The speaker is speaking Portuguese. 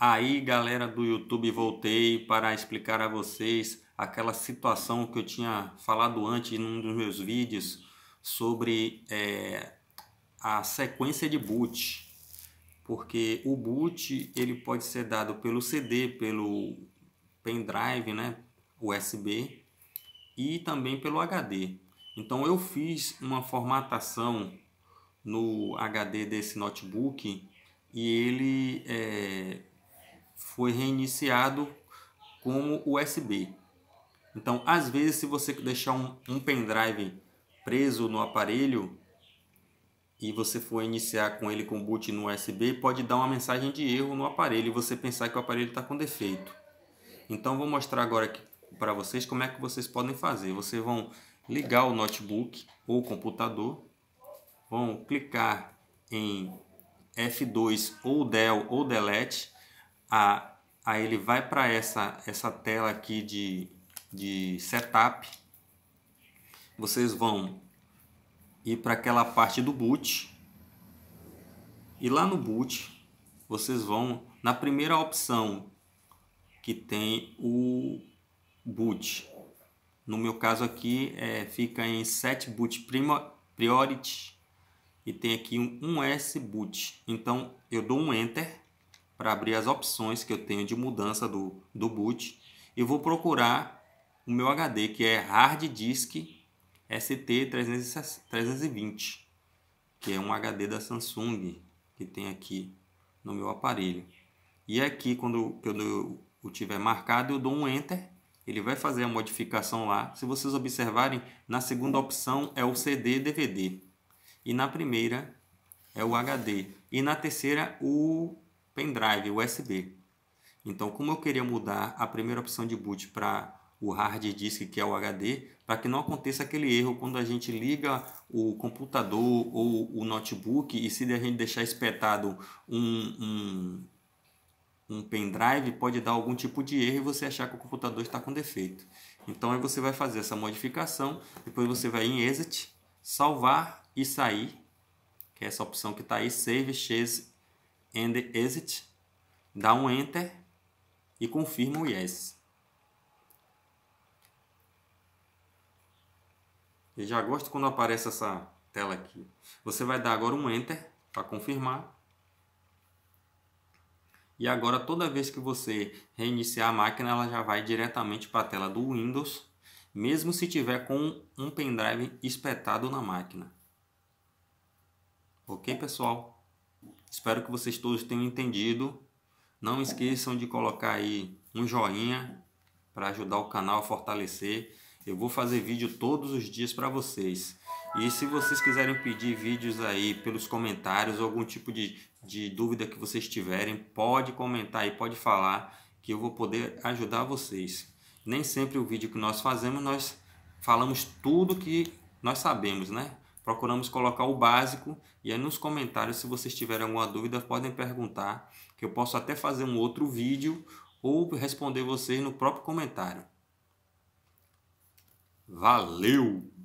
Aí, galera do YouTube, voltei para explicar a vocês aquela situação que eu tinha falado antes em um dos meus vídeos sobre é, a sequência de boot, porque o boot ele pode ser dado pelo CD, pelo pendrive, né, USB e também pelo HD. Então eu fiz uma formatação no HD desse notebook e ele é, foi reiniciado como USB. Então, às vezes, se você deixar um, um pendrive preso no aparelho e você for iniciar com ele com boot no USB, pode dar uma mensagem de erro no aparelho e você pensar que o aparelho está com defeito. Então, vou mostrar agora para vocês como é que vocês podem fazer. Vocês vão ligar o notebook ou o computador, vão clicar em F2 ou Del ou Delete, a, aí ele vai para essa, essa tela aqui de, de setup. Vocês vão ir para aquela parte do boot. E lá no boot, vocês vão na primeira opção que tem o boot. No meu caso aqui, é, fica em set boot priority e tem aqui um s boot. Então eu dou um enter para abrir as opções que eu tenho de mudança do, do boot e vou procurar o meu HD, que é Hard Disk ST320, que é um HD da Samsung que tem aqui no meu aparelho. E aqui, quando, eu tiver marcado, eu dou um Enter, ele vai fazer a modificação lá. Se vocês observarem, na segunda opção é o CD DVD, e na primeira é o HD, e na terceira o pendrive USB. Então, como eu queria mudar a primeira opção de boot para o hard disk, que é o HD, para que não aconteça aquele erro quando a gente liga o computador ou o notebook e se a gente deixar espetado um, um, um pendrive, pode dar algum tipo de erro e você achar que o computador está com defeito. Então aí você vai fazer essa modificação, depois você vai em Exit, salvar e sair, que é essa opção que está aí, Save, Chase and exit, dá um enter e confirma o yes. Eu já gosto quando aparece essa tela aqui. Você vai dar agora um enter para confirmar. E agora toda vez que você reiniciar a máquina, ela já vai diretamente para a tela do Windows, mesmo se tiver com um pendrive espetado na máquina. Ok, pessoal? Espero que vocês todos tenham entendido. Não esqueçam de colocar aí um joinha para ajudar o canal a fortalecer. Eu vou fazer vídeo todos os dias para vocês. E se vocês quiserem pedir vídeos aí pelos comentários, algum tipo de, de dúvida que vocês tiverem, pode comentar e pode falar que eu vou poder ajudar vocês. Nem sempre o vídeo que nós fazemos, nós falamos tudo que nós sabemos, né? procuramos colocar o básico e aí nos comentários, se vocês tiverem alguma dúvida, podem perguntar, que eu posso até fazer um outro vídeo ou responder vocês no próprio comentário. Valeu!